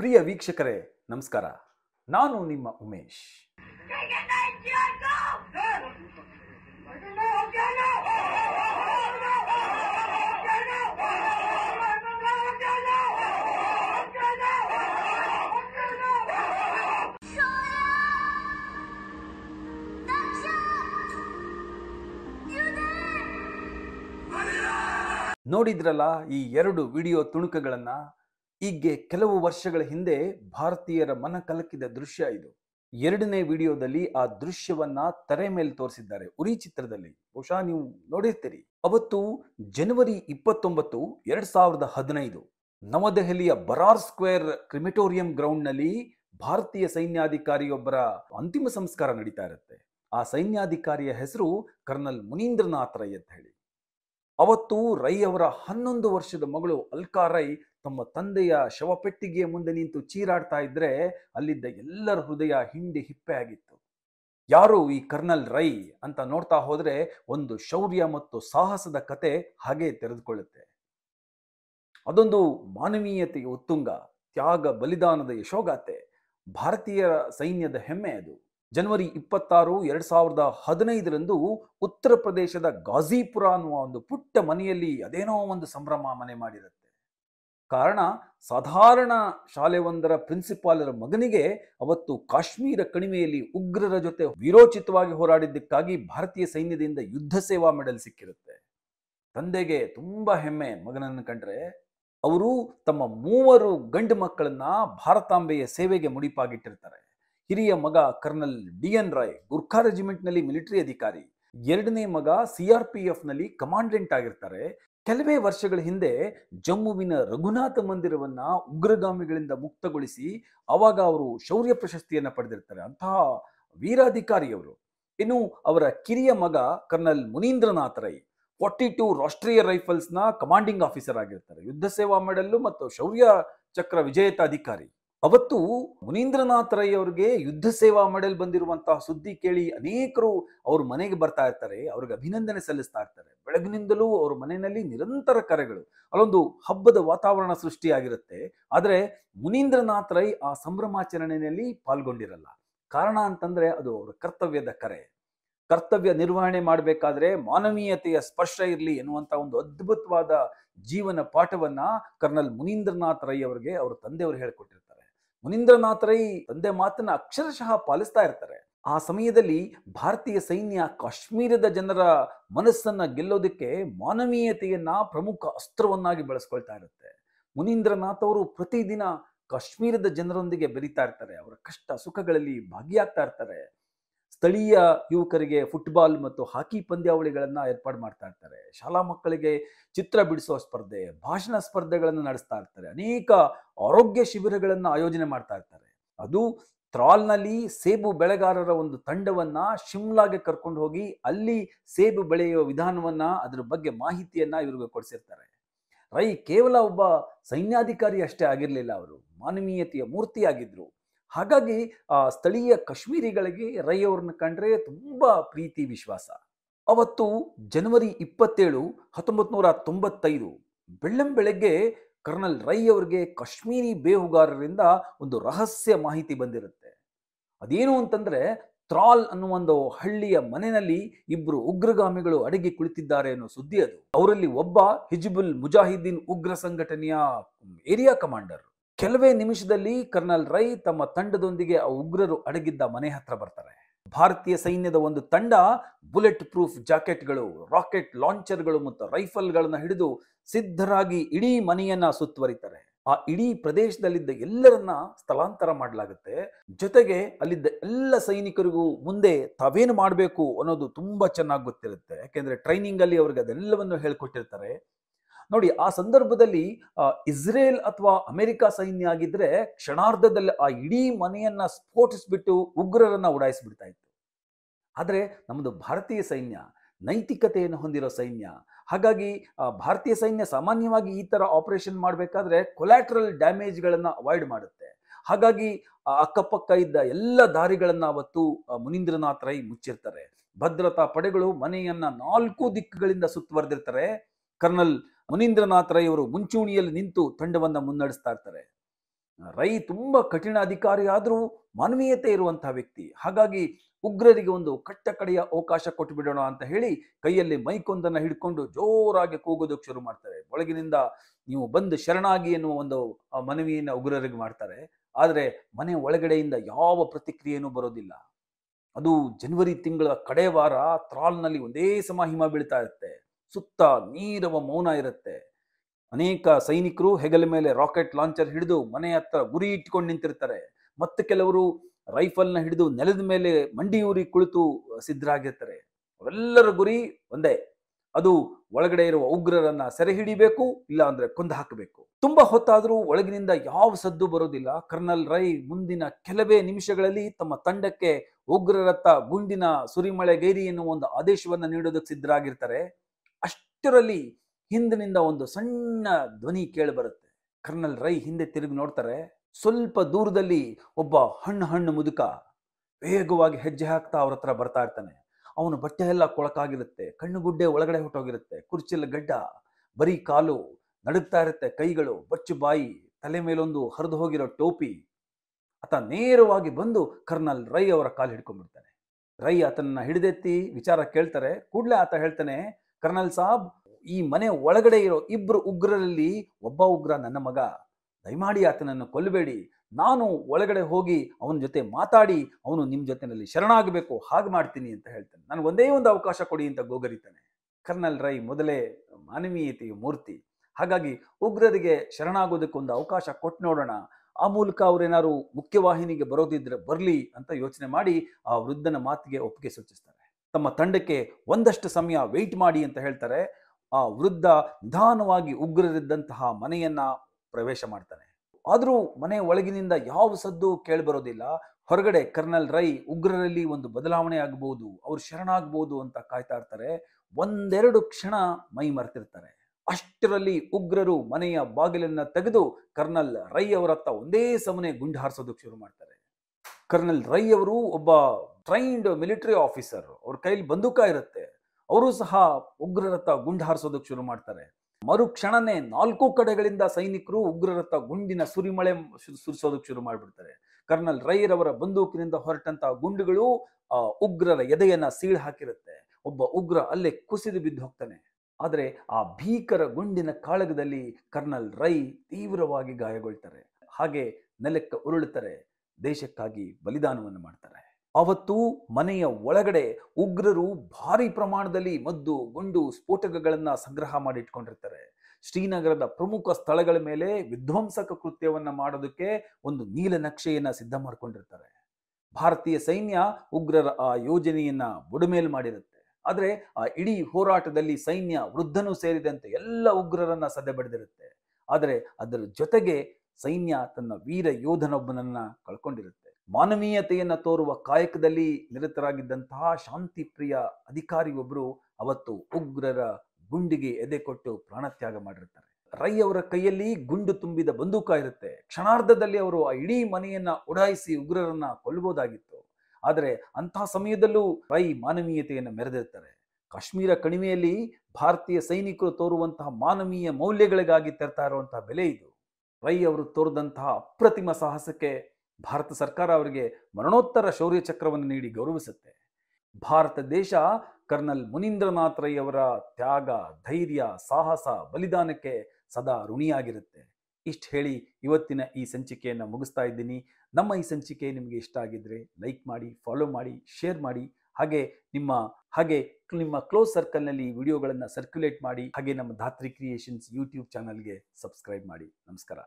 ಪ್ರಿಯ ವೀಕ್ಷಕರೇ ನಮಸ್ಕಾರ ನಾನು ನಿಮ್ಮ ಉಮೇಶ್ ನೋಡಿದ್ರಲ್ಲ ಈ ಎರಡು ವಿಡಿಯೋ ತುಣುಕುಗಳನ್ನು ಹೀಗೆ ಕೆಲವು ವರ್ಷಗಳ ಹಿಂದೆ ಭಾರತೀಯರ ಮನ ಕಲಕಿದ ದೃಶ್ಯ ಇದು ಎರಡನೇ ವಿಡಿಯೋದಲ್ಲಿ ಆ ದೃಶ್ಯವನ್ನ ತರೆ ಮೇಲೆ ತೋರಿಸಿದ್ದಾರೆ ಉರಿ ಚಿತ್ರದಲ್ಲಿ ಬಹುಶಃ ನೀವು ನೋಡಿರ್ತೀರಿ ಅವತ್ತು ಜನವರಿ ಇಪ್ಪತ್ತೊಂಬತ್ತು ಎರಡ್ ಸಾವಿರದ ಹದಿನೈದು ನವದೆಹಲಿಯ ಬರಾರ್ ಸ್ಕ್ವೇರ್ ಕ್ರಿಮಿಟೋರಿಯಂ ಗ್ರೌಂಡ್ ನಲ್ಲಿ ಭಾರತೀಯ ಸೈನ್ಯಾಧಿಕಾರಿಯೊಬ್ಬರ ಅಂತಿಮ ಸಂಸ್ಕಾರ ನಡೀತಾ ಇರುತ್ತೆ ಆ ಸೈನ್ಯಾಧಿಕಾರಿಯ ಹೆಸರು ಕರ್ನಲ್ ಮುನೀಂದ್ರನಾಥ್ ರೈ ಅಂತ ಹೇಳಿ ಅವತ್ತು ರೈ ಅವರ ಹನ್ನೊಂದು ವರ್ಷದ ಮಗಳು ಅಲ್ಕಾ ರೈ ತಮ್ಮ ತಂದೆಯ ಶವಪೆಟ್ಟಿಗೆಯ ಮುಂದೆ ನಿಂತು ಚೀರಾಡ್ತಾ ಇದ್ರೆ ಅಲ್ಲಿದ್ದ ಎಲ್ಲರ ಹೃದಯ ಹಿಂಡಿ ಹಿಪ್ಪೆ ಆಗಿತ್ತು ಯಾರು ಈ ಕರ್ನಲ್ ರೈ ಅಂತ ನೋಡ್ತಾ ಹೋದ್ರೆ ಒಂದು ಶೌರ್ಯ ಮತ್ತು ಸಾಹಸದ ಕತೆ ಹಾಗೆ ತೆರೆದುಕೊಳ್ಳುತ್ತೆ ಅದೊಂದು ಮಾನವೀಯತೆಯ ಉತ್ತುಂಗ ತ್ಯಾಗ ಬಲಿದಾನದ ಯಶೋಗಾತೆ ಭಾರತೀಯ ಸೈನ್ಯದ ಹೆಮ್ಮೆ ಅದು ಜನವರಿ ಇಪ್ಪತ್ತಾರು ಎರಡ್ ಸಾವಿರದ ಹದಿನೈದರಂದು ಉತ್ತರ ಪ್ರದೇಶದ ಗಾಜಿಪುರ ಅನ್ನುವ ಒಂದು ಪುಟ್ಟ ಮನೆಯಲ್ಲಿ ಅದೇನೋ ಒಂದು ಸಂಭ್ರಮ ಮನೆ ಮಾಡಿರುತ್ತೆ ಕಾರಣ ಸಾಧಾರಣ ಶಾಲೆ ಒಂದರ ಪ್ರಿನ್ಸಿಪಾಲರ ಮಗನಿಗೆ ಅವತ್ತು ಕಾಶ್ಮೀರ ಕಣಿವೆಯಲ್ಲಿ ಉಗ್ರರ ಜೊತೆ ವಿರೋಚಿತವಾಗಿ ಹೋರಾಡಿದ್ದಕ್ಕಾಗಿ ಭಾರತೀಯ ಸೈನ್ಯದಿಂದ ಯುದ್ಧ ಸೇವಾ ಮೆಡಲ್ ಸಿಕ್ಕಿರುತ್ತೆ ತಂದೆಗೆ ತುಂಬಾ ಹೆಮ್ಮೆ ಮಗನನ್ನು ಕಂಡ್ರೆ ಅವರು ತಮ್ಮ ಮೂವರು ಗಂಡು ಮಕ್ಕಳನ್ನ ಭಾರತಾಂಬೆಯ ಸೇವೆಗೆ ಮುಡಿಪಾಗಿಟ್ಟಿರ್ತಾರೆ ಹಿರಿಯ ಮಗ colonel D N Roy Gurkha ರೆಜಿಮೆಂಟ್ನಲ್ಲಿ ಮಿಲಿಟರಿ ಅಧಿಕಾರಿ ಎರಡನೇ ಮಗ ಸಿ ಆರ್ ಪಿ ನಲ್ಲಿ ಕಮಾಂಡೆಂಟ್ ಆಗಿರ್ತಾರೆ ಕೆಲವೇ ವರ್ಷಗಳ ಹಿಂದೆ ಜಮ್ಮುವಿನ ರಘುನಾಥ ಮಂದಿರವನ್ನು ಉಗ್ರಗಾಮಿಗಳಿಂದ ಮುಕ್ತಗೊಳಿಸಿ ಅವಾಗ ಅವರು ಶೌರ್ಯ ಪ್ರಶಸ್ತಿಯನ್ನ ಪಡೆದಿರ್ತಾರೆ ಅಂತಹ ವೀರಾಧಿಕಾರಿಯವರು ಇನ್ನು ಅವರ ಕಿರಿಯ ಮಗ colonel Munindranath Rai forty two Rashtriya ರೈಫಲ್ಸ್ನ ಕಮಾಂಡಿಂಗ್ ಆಫೀಸರ್ ಆಗಿರ್ತಾರೆ ಯುದ್ಧ ಸೇವಾ ಮೆಡಲ್ಲು ಮತ್ತು ಶೌರ್ಯ ಚಕ್ರ ವಿಜೇತ ಅಧಿಕಾರಿ ಅವತ್ತು ಮುನೀಂದ್ರನಾಥ್ ರೈ ಅವ್ರಿಗೆ ಯುದ್ಧ ಸೇವಾ ಮಾಡಲ್ ಬಂದಿರುವಂತಹ ಸುದ್ದಿ ಕೇಳಿ ಅನೇಕರು ಅವ್ರ ಮನೆಗೆ ಬರ್ತಾ ಇರ್ತಾರೆ ಅವ್ರಿಗೆ ಅಭಿನಂದನೆ ಸಲ್ಲಿಸ್ತಾ ಇರ್ತಾರೆ ಬೆಳಗಿನಿಂದಲೂ ಅವ್ರ ಮನೆಯಲ್ಲಿ ನಿರಂತರ ಕರೆಗಳು ಅಲ್ಲೊಂದು ಹಬ್ಬದ ವಾತಾವರಣ ಸೃಷ್ಟಿಯಾಗಿರುತ್ತೆ ಆದರೆ ಮುನೀಂದ್ರನಾಥ್ ರೈ ಆ ಸಂಭ್ರಮಾಚರಣೆಯಲ್ಲಿ ಪಾಲ್ಗೊಂಡಿರಲ್ಲ ಕಾರಣ ಅಂತಂದ್ರೆ ಅದು ಅವರ ಕರ್ತವ್ಯದ ಕರೆ ಕರ್ತವ್ಯ ನಿರ್ವಹಣೆ ಮಾಡಬೇಕಾದ್ರೆ ಮಾನವೀಯತೆಯ ಸ್ಪರ್ಶ ಇರಲಿ ಎನ್ನುವಂತ ಒಂದು ಅದ್ಭುತವಾದ ಜೀವನ ಪಾಠವನ್ನ ಕರ್ನಲ್ ಮುನೀಂದ್ರನಾಥ್ ರೈ ಅವರಿಗೆ ಅವ್ರ ತಂದೆಯವರು ಹೇಳಿಕೊಟ್ಟಿರ್ತಾರೆ ಮುನೀಂದ್ರನಾಥರೈ ರೈ ತಂದೆ ಮಾತನ್ನ ಅಕ್ಷರಶಃ ಪಾಲಿಸ್ತಾ ಇರ್ತಾರೆ ಆ ಸಮಯದಲ್ಲಿ ಭಾರತೀಯ ಸೈನ್ಯ ಕಾಶ್ಮೀರದ ಜನರ ಮನಸ್ಸನ್ನ ಗೆಲ್ಲೋದಕ್ಕೆ ಮಾನವೀಯತೆಯನ್ನ ಪ್ರಮುಖ ಅಸ್ತ್ರವನ್ನಾಗಿ ಬಳಸ್ಕೊಳ್ತಾ ಇರುತ್ತೆ ಮುನೀಂದ್ರನಾಥ್ ಅವರು ಪ್ರತಿದಿನ ಕಾಶ್ಮೀರದ ಜನರೊಂದಿಗೆ ಬೆರೀತಾ ಇರ್ತಾರೆ ಅವರ ಕಷ್ಟ ಸುಖಗಳಲ್ಲಿ ಭಾಗಿಯಾಗ್ತಾ ಇರ್ತಾರೆ ಸ್ಥಳೀಯ ಯುವಕರಿಗೆ ಫುಟ್ಬಾಲ್ ಮತ್ತು ಹಾಕಿ ಪಂದ್ಯಾವಳಿಗಳನ್ನು ಏರ್ಪಾಡು ಮಾಡ್ತಾ ಇರ್ತಾರೆ ಶಾಲಾ ಮಕ್ಕಳಿಗೆ ಚಿತ್ರ ಬಿಡಿಸುವ ಸ್ಪರ್ಧೆ ಭಾಷಣ ಸ್ಪರ್ಧೆಗಳನ್ನು ನಡೆಸ್ತಾ ಇರ್ತಾರೆ ಅನೇಕ ಆರೋಗ್ಯ ಶಿಬಿರಗಳನ್ನು ಆಯೋಜನೆ ಮಾಡ್ತಾ ಇರ್ತಾರೆ ಅದು ತ್ರಾಲ್ನಲ್ಲಿ ಸೇಬು ಬೆಳೆಗಾರರ ಒಂದು ತಂಡವನ್ನ ಶಿಮ್ಲಾಗೆ ಕರ್ಕೊಂಡು ಹೋಗಿ ಅಲ್ಲಿ ಸೇಬು ಬೆಳೆಯುವ ವಿಧಾನವನ್ನ ಅದರ ಬಗ್ಗೆ ಮಾಹಿತಿಯನ್ನ ಇವರಿಗೆ ಕೊಡಿಸಿರ್ತಾರೆ ರೈ ಕೇವಲ ಒಬ್ಬ ಸೈನ್ಯಾಧಿಕಾರಿ ಅಷ್ಟೇ ಆಗಿರಲಿಲ್ಲ ಅವರು ಮಾನವೀಯತೆಯ ಮೂರ್ತಿಯಾಗಿದ್ರು ಹಾಗಾಗಿ ಆ ಸ್ಥಳೀಯ ಕಾಶ್ಮೀರಿಗಳಿಗೆ ರೈ ಅವ್ರನ್ನ ಕಂಡ್ರೆ ತುಂಬ ಪ್ರೀತಿ ವಿಶ್ವಾಸ ಅವತ್ತು ಜನವರಿ ಇಪ್ಪತ್ತೇಳು ಹತ್ತೊಂಬತ್ತು ನೂರ ತೊಂಬತ್ತೈದು ಬೆಳ್ಳಂ ಬೆಳಗ್ಗೆ ಕರ್ನಲ್ ರೈ ಅವರಿಗೆ ಕಾಶ್ಮೀರಿ ಬೇಹುಗಾರರಿಂದ ಒಂದು ರಹಸ್ಯ ಮಾಹಿತಿ ಬಂದಿರುತ್ತೆ ಅದೇನು ಅಂತಂದ್ರೆ ತ್ರಾಲ್ ಅನ್ನುವ ಒಂದು ಹಳ್ಳಿಯ ಮನೆಯಲ್ಲಿ ಇಬ್ರು ಉಗ್ರಗಾಮಿಗಳು ಅಡಗಿ ಕುಳಿತಿದ್ದಾರೆ ಅನ್ನೋ ಸುದ್ದಿ ಅದು ಅವರಲ್ಲಿ ಒಬ್ಬ ಹಿಜ್ಬುಲ್ ಮುಜಾಹಿದ್ದೀನ್ ಉಗ್ರ ಸಂಘಟನೆಯ ಏರಿಯಾ ಕಮಾಂಡರ್ ಕೆಲವೇ ನಿಮಿಷದಲ್ಲಿ ಕರ್ನಲ್ ರೈ ತಮ್ಮ ತಂಡದೊಂದಿಗೆ ಆ ಉಗ್ರರು ಅಡಗಿದ್ದ ಮನೆ ಹತ್ರ ಬರ್ತಾರೆ ಭಾರತೀಯ ಸೈನ್ಯದ ಒಂದು ತಂಡ ಬುಲೆಟ್ ಪ್ರೂಫ್ ಜಾಕೆಟ್ಗಳು ರಾಕೆಟ್ ಲಾಂಚರ್ಗಳು ಮತ್ತು ರೈಫಲ್ಗಳನ್ನ ಹಿಡಿದು ಸಿದ್ಧರಾಗಿ ಇಡೀ ಮನೆಯನ್ನ ಸುತ್ತುವರಿತಾರೆ ಆ ಇಡೀ ಪ್ರದೇಶದಲ್ಲಿದ್ದ ಎಲ್ಲರನ್ನ ಸ್ಥಳಾಂತರ ಮಾಡಲಾಗುತ್ತೆ ಜೊತೆಗೆ ಅಲ್ಲಿದ್ದ ಎಲ್ಲ ಸೈನಿಕರಿಗೂ ಮುಂದೆ ತಾವೇನು ಮಾಡಬೇಕು ಅನ್ನೋದು ತುಂಬಾ ಚೆನ್ನಾಗಿ ಗೊತ್ತಿರುತ್ತೆ ಯಾಕೆಂದ್ರೆ ಟ್ರೈನಿಂಗ್ ಅಲ್ಲಿ ಅವ್ರಿಗೆ ಅದೆಲ್ಲವನ್ನು ಹೇಳ್ಕೊಟ್ಟಿರ್ತಾರೆ ನೋಡಿ ಆ ಸಂದರ್ಭದಲ್ಲಿ ಇಸ್ರೇಲ್ ಅಥವಾ ಅಮೆರಿಕ ಸೈನ್ಯ ಆಗಿದ್ರೆ ಕ್ಷಣಾರ್ಧದಲ್ಲಿ ಆ ಇಡೀ ಮನೆಯನ್ನ ಸ್ಫೋಟಿಸ್ಬಿಟ್ಟು ಉಗ್ರರನ್ನ ಉಡಾಯಿಸ್ಬಿಡ್ತಾ ಇತ್ತು ಆದರೆ ನಮ್ಮದು ಭಾರತೀಯ ಸೈನ್ಯ ನೈತಿಕತೆಯನ್ನು ಹೊಂದಿರೋ ಸೈನ್ಯ ಹಾಗಾಗಿ ಭಾರತೀಯ ಸೈನ್ಯ ಸಾಮಾನ್ಯವಾಗಿ ಈ ಥರ ಆಪರೇಷನ್ ಮಾಡಬೇಕಾದ್ರೆ ಕೊಲ್ಯಾಟ್ರಲ್ ಡ್ಯಾಮೇಜ್ಗಳನ್ನು ಅವಾಯ್ಡ್ ಮಾಡುತ್ತೆ ಹಾಗಾಗಿ ಅಕ್ಕಪಕ್ಕ ಇದ್ದ ಎಲ್ಲ ದಾರಿಗಳನ್ನು ಅವತ್ತು ಮುನೀಂದ್ರನಾಥ್ ರೈ ಮುಚ್ಚಿರ್ತಾರೆ ಭದ್ರತಾ ಪಡೆಗಳು ಮನೆಯನ್ನ ನಾಲ್ಕು ದಿಕ್ಕುಗಳಿಂದ ಸುತ್ತುವರೆದಿರ್ತಾರೆ ಕರ್ನಲ್ ಮುನೀಂದ್ರನಾಥ್ ರೈ ಅವರು ಮುಂಚೂಣಿಯಲ್ಲಿ ನಿಂತು ತಂಡವನ್ನು ಮುನ್ನಡೆಸ್ತಾ ಇರ್ತಾರೆ ರೈ ತುಂಬ ಕಠಿಣ ಅಧಿಕಾರಿ ಆದರೂ ಮಾನವೀಯತೆ ಇರುವಂತಹ ವ್ಯಕ್ತಿ ಹಾಗಾಗಿ ಉಗ್ರರಿಗೆ ಒಂದು ಕಟ್ಟ ಕಡೆಯ ಅವಕಾಶ ಕೊಟ್ಟುಬಿಡೋಣ ಅಂತ ಹೇಳಿ ಕೈಯಲ್ಲಿ ಮೈಕೊಂದನ್ನು ಹಿಡ್ಕೊಂಡು ಜೋರಾಗಿ ಕೂಗೋದಕ್ಕೆ ಶುರು ಮಾಡ್ತಾರೆ ಒಳಗಿನಿಂದ ನೀವು ಬಂದು ಶರಣಾಗಿ ಎನ್ನುವ ಒಂದು ಮನವಿಯನ್ನು ಉಗ್ರರಿಗೆ ಮಾಡ್ತಾರೆ ಆದರೆ ಮನೆ ಒಳಗಡೆಯಿಂದ ಯಾವ ಪ್ರತಿಕ್ರಿಯೆನೂ ಬರೋದಿಲ್ಲ ಅದು ಜನವರಿ ತಿಂಗಳ ಕಡೆ ವಾರ ತ್ರಾಲ್ನಲ್ಲಿ ಒಂದೇ ಸಮ ಹಿಮ ಬೀಳ್ತಾ ಇರುತ್ತೆ ಸುತ್ತ ನೀರವ ಮೌನ ಇರುತ್ತೆ ಅನೇಕ ಸೈನಿಕರು ಹೆಗಲ ಮೇಲೆ ರಾಕೆಟ್ ಲಾಂಚರ್ ಹಿಡಿದು ಮನೆ ಹತ್ರ ಗುರಿ ಇಟ್ಕೊಂಡು ನಿಂತಿರ್ತಾರೆ ಮತ್ತೆ ಕೆಲವರು ರೈಫಲ್ನ ಹಿಡಿದು ನೆಲದ ಮೇಲೆ ಮಂಡಿಯೂರಿ ಕುಳಿತು ಸಿದ್ಧರಾಗಿರ್ತಾರೆ ಅವರೆಲ್ಲರ ಗುರಿ ಒಂದೇ ಅದು ಒಳಗಡೆ ಇರುವ ಉಗ್ರರನ್ನ ಸೆರೆ ಹಿಡಿಬೇಕು ಇಲ್ಲ ಅಂದ್ರೆ ಕೊಂದು ಹಾಕಬೇಕು ತುಂಬಾ ಹೊತ್ತಾದರೂ ಒಳಗಿನಿಂದ ಯಾವ ಸದ್ದು ಬರೋದಿಲ್ಲ ಕರ್ನಲ್ ರೈ ಮುಂದಿನ ಕೆಲವೇ ನಿಮಿಷಗಳಲ್ಲಿ ತಮ್ಮ ತಂಡಕ್ಕೆ ಉಗ್ರರತ್ತ ಗುಂಡಿನ ಸುರಿಮಳೆ ಗೈರಿ ಎನ್ನುವ ಒಂದು ಆದೇಶವನ್ನ ನೀಡೋದಕ್ಕೆ ಸಿದ್ಧರಾಗಿರ್ತಾರೆ ಅಷ್ಟರಲ್ಲಿ ಹಿಂದಿನಿಂದ ಒಂದು ಸಣ್ಣ ಧ್ವನಿ ಬರುತ್ತೆ ಕರ್ನಲ್ ರೈ ಹಿಂದೆ ತಿರುಗಿ ನೋಡ್ತಾರೆ ಸ್ವಲ್ಪ ದೂರದಲ್ಲಿ ಒಬ್ಬ ಹಣ್ಣು ಹಣ್ಣು ಮುದುಕ ವೇಗವಾಗಿ ಹೆಜ್ಜೆ ಹಾಕ್ತಾ ಅವ್ರ ಹತ್ರ ಬರ್ತಾ ಇರ್ತಾನೆ ಅವನು ಬಟ್ಟೆ ಎಲ್ಲ ಕೊಳಕಾಗಿರುತ್ತೆ ಕಣ್ಣುಗುಡ್ಡೆ ಒಳಗಡೆ ಹೊಟ್ಟೋಗಿರುತ್ತೆ ಕುರ್ಚಿಲ ಗಡ್ಡ ಬರೀ ಕಾಲು ನಡುಗ್ತಾ ಇರುತ್ತೆ ಕೈಗಳು ಬಚ್ಚು ಬಾಯಿ ತಲೆ ಮೇಲೊಂದು ಹರಿದು ಹೋಗಿರೋ ಟೋಪಿ ಆತ ನೇರವಾಗಿ ಬಂದು ಕರ್ನಲ್ ರೈ ಅವರ ಕಾಲು ಹಿಡ್ಕೊಂಡ್ಬಿಡ್ತಾನೆ ರೈ ಆತನನ್ನ ಹಿಡಿದೆತ್ತಿ ವಿಚಾರ ಕೇಳ್ತಾರೆ ಕೂಡಲೇ ಆತ ಹೇಳ್ತಾನೆ ಕರ್ನಲ್ ಸಾಬ್ ಈ ಮನೆ ಒಳಗಡೆ ಇರೋ ಇಬ್ರು ಉಗ್ರರಲ್ಲಿ ಒಬ್ಬ ಉಗ್ರ ನನ್ನ ಮಗ ದಯಮಾಡಿ ಆತನನ್ನು ಕೊಲ್ಲಬೇಡಿ ನಾನು ಒಳಗಡೆ ಹೋಗಿ ಅವನ ಜೊತೆ ಮಾತಾಡಿ ಅವನು ನಿಮ್ಮ ಜೊತೆನಲ್ಲಿ ಶರಣಾಗಬೇಕು ಹಾಗೆ ಮಾಡ್ತೀನಿ ಅಂತ ಹೇಳ್ತಾನೆ ನನಗೆ ಒಂದೇ ಒಂದು ಅವಕಾಶ ಕೊಡಿ ಅಂತ ಗೋಗರಿತಾನೆ ಕರ್ನಲ್ ರೈ ಮೊದಲೇ ಮಾನವೀಯತೆಯ ಮೂರ್ತಿ ಹಾಗಾಗಿ ಉಗ್ರರಿಗೆ ಶರಣಾಗೋದಕ್ಕೊಂದು ಅವಕಾಶ ಕೊಟ್ಟು ನೋಡೋಣ ಆ ಮೂಲಕ ಅವರೇನಾದ್ರು ಮುಖ್ಯವಾಹಿನಿಗೆ ಬರೋದಿದ್ರೆ ಬರಲಿ ಅಂತ ಯೋಚನೆ ಮಾಡಿ ಆ ವೃದ್ಧನ ಮಾತಿಗೆ ಒಪ್ಪಿಗೆ ಸೂಚಿಸ್ತಾರೆ ತಮ್ಮ ತಂಡಕ್ಕೆ ಒಂದಷ್ಟು ಸಮಯ ವೆಯ್ಟ್ ಮಾಡಿ ಅಂತ ಹೇಳ್ತಾರೆ ಆ ವೃದ್ಧ ನಿಧಾನವಾಗಿ ಉಗ್ರರಿದ್ದಂತಹ ಮನೆಯನ್ನ ಪ್ರವೇಶ ಮಾಡ್ತಾನೆ ಆದರೂ ಮನೆ ಒಳಗಿನಿಂದ ಯಾವ ಸದ್ದು ಕೇಳಿಬರೋದಿಲ್ಲ ಹೊರಗಡೆ ಕರ್ನಲ್ ರೈ ಉಗ್ರರಲ್ಲಿ ಒಂದು ಬದಲಾವಣೆ ಆಗ್ಬೋದು ಅವ್ರು ಶರಣಾಗಬಹುದು ಅಂತ ಕಾಯ್ತಾ ಇರ್ತಾರೆ ಒಂದೆರಡು ಕ್ಷಣ ಮೈ ಮರೆತಿರ್ತಾರೆ ಅಷ್ಟರಲ್ಲಿ ಉಗ್ರರು ಮನೆಯ ಬಾಗಿಲನ್ನ ತೆಗೆದು ಕರ್ನಲ್ ರೈ ಅವರತ್ತ ಒಂದೇ ಸಮನೆ ಗುಂಡು ಹಾರಿಸೋದಕ್ಕೆ ಶುರು ಮಾಡ್ತಾರೆ ಕರ್ನಲ್ ರೈ ಅವರು ಒಬ್ಬ ಟ್ರೈನ್ಡ್ ಮಿಲಿಟರಿ ಆಫೀಸರ್ ಅವ್ರ ಕೈಲಿ ಬಂದೂಕ ಇರುತ್ತೆ ಅವರು ಸಹ ಉಗ್ರರತ್ತ ಗುಂಡು ಹಾರಿಸೋದಕ್ಕೆ ಶುರು ಮಾಡ್ತಾರೆ ಮರುಕ್ಷಣನೇ ನಾಲ್ಕು ಕಡೆಗಳಿಂದ ಸೈನಿಕರು ಉಗ್ರರತ್ತ ಗುಂಡಿನ ಸುರಿಮಳೆ ಸುರಿಸೋದಕ್ಕೆ ಶುರು ಮಾಡಿಬಿಡ್ತಾರೆ ಕರ್ನಲ್ ರೈರ್ ಅವರ ಬಂದೂಕಿನಿಂದ ಹೊರಟಂತಹ ಗುಂಡುಗಳು ಉಗ್ರರ ಎದೆಯನ್ನ ಸೀಳ್ ಹಾಕಿರುತ್ತೆ ಒಬ್ಬ ಉಗ್ರ ಅಲ್ಲೇ ಕುಸಿದು ಬಿದ್ದು ಹೋಗ್ತಾನೆ ಆದರೆ ಆ ಭೀಕರ ಗುಂಡಿನ ಕಾಳಗದಲ್ಲಿ ಕರ್ನಲ್ ರೈ ತೀವ್ರವಾಗಿ ಗಾಯಗೊಳ್ತಾರೆ ಹಾಗೆ ನೆಲಕ್ಕೆ ಉರುಳುತ್ತಾರೆ ದೇಶಕ್ಕಾಗಿ ಬಲಿದಾನವನ್ನು ಮಾಡ್ತಾರೆ ಅವತ್ತು ಮನೆಯ ಒಳಗಡೆ ಉಗ್ರರು ಭಾರಿ ಪ್ರಮಾಣದಲ್ಲಿ ಮದ್ದು ಗುಂಡು ಸ್ಫೋಟಕಗಳನ್ನು ಸಂಗ್ರಹ ಮಾಡಿಟ್ಕೊಂಡಿರ್ತಾರೆ ಶ್ರೀನಗರದ ಪ್ರಮುಖ ಸ್ಥಳಗಳ ಮೇಲೆ ವಿಧ್ವಂಸಕ ಕೃತ್ಯವನ್ನ ಮಾಡೋದಕ್ಕೆ ಒಂದು ನೀಲ ನಕ್ಷೆಯನ್ನ ಸಿದ್ಧ ಮಾಡಿಕೊಂಡಿರ್ತಾರೆ ಭಾರತೀಯ ಸೈನ್ಯ ಉಗ್ರರ ಆ ಯೋಜನೆಯನ್ನ ಬುಡಮೇಲ್ ಮಾಡಿರುತ್ತೆ ಆದರೆ ಆ ಇಡೀ ಹೋರಾಟದಲ್ಲಿ ಸೈನ್ಯ ವೃದ್ಧನೂ ಸೇರಿದಂತೆ ಎಲ್ಲ ಉಗ್ರರನ್ನ ಸದೆ ಬಡಿದಿರುತ್ತೆ ಆದರೆ ಅದರ ಜೊತೆಗೆ ಸೈನ್ಯ ತನ್ನ ವೀರ ಯೋಧನೊಬ್ಬನನ್ನ ಕಳ್ಕೊಂಡಿರುತ್ತೆ ಮಾನವೀಯತೆಯನ್ನು ತೋರುವ ಕಾಯಕದಲ್ಲಿ ನಿರತರಾಗಿದ್ದಂತಹ ಶಾಂತಿಪ್ರಿಯ ಅಧಿಕಾರಿಯೊಬ್ಬರು ಅವತ್ತು ಉಗ್ರರ ಗುಂಡಿಗೆ ಎದೆ ಕೊಟ್ಟು ಪ್ರಾಣತ್ಯಾಗ ಮಾಡಿರ್ತಾರೆ ರೈ ಅವರ ಕೈಯಲ್ಲಿ ಗುಂಡು ತುಂಬಿದ ಬಂದೂಕ ಇರುತ್ತೆ ಕ್ಷಣಾರ್ಧದಲ್ಲಿ ಅವರು ಆ ಇಡೀ ಮನೆಯನ್ನ ಉಡಾಯಿಸಿ ಉಗ್ರರನ್ನ ಕೊಲ್ಲಬಹುದಾಗಿತ್ತು ಆದರೆ ಅಂತಹ ಸಮಯದಲ್ಲೂ ರೈ ಮಾನವೀಯತೆಯನ್ನು ಮೆರೆದಿರ್ತಾರೆ ಕಾಶ್ಮೀರ ಕಣಿವೆಯಲ್ಲಿ ಭಾರತೀಯ ಸೈನಿಕರು ತೋರುವಂತಹ ಮಾನವೀಯ ಮೌಲ್ಯಗಳಿಗಾಗಿ ತೆರ್ತಾ ಇರುವಂತಹ ಬೆಲೆ ಇದು ರೈ ಅವರು ತೋರಿದಂತಹ ಅಪ್ರತಿಮ ಸಾಹಸಕ್ಕೆ ಭಾರತ ಸರ್ಕಾರ ಅವರಿಗೆ ಮರಣೋತ್ತರ ಶೌರ್ಯ ಚಕ್ರವನ್ನು ನೀಡಿ ಗೌರವಿಸುತ್ತೆ ಭಾರತ ದೇಶ ಕರ್ನಲ್ ಮುನೀಂದ್ರನಾಥ್ ಅವರ ತ್ಯಾಗ ಧೈರ್ಯ ಸಾಹಸ ಬಲಿದಾನಕ್ಕೆ ಸದಾ ಋಣಿಯಾಗಿರುತ್ತೆ ಇಷ್ಟು ಹೇಳಿ ಇವತ್ತಿನ ಈ ಸಂಚಿಕೆಯನ್ನು ಮುಗಿಸ್ತಾ ಇದ್ದೀನಿ ನಮ್ಮ ಈ ಸಂಚಿಕೆ ನಿಮಗೆ ಇಷ್ಟ ಆಗಿದ್ರೆ ಲೈಕ್ ಮಾಡಿ ಫಾಲೋ ಮಾಡಿ ಶೇರ್ ಮಾಡಿ ಹಾಗೆ ನಿಮ್ಮ ಹಾಗೆ ನಿಮ್ಮ ಕ್ಲೋಸ್ ಸರ್ಕಲ್ನಲ್ಲಿ ಈ ವಿಡಿಯೋಗಳನ್ನು ಸರ್ಕ್ಯುಲೇಟ್ ಮಾಡಿ ಹಾಗೆ ನಮ್ಮ ಧಾತ್ರಿ ಕ್ರಿಯೇಷನ್ಸ್ ಯೂಟ್ಯೂಬ್ ಚಾನಲ್ಗೆ ಸಬ್ಸ್ಕ್ರೈಬ್ ಮಾಡಿ ನಮಸ್ಕಾರ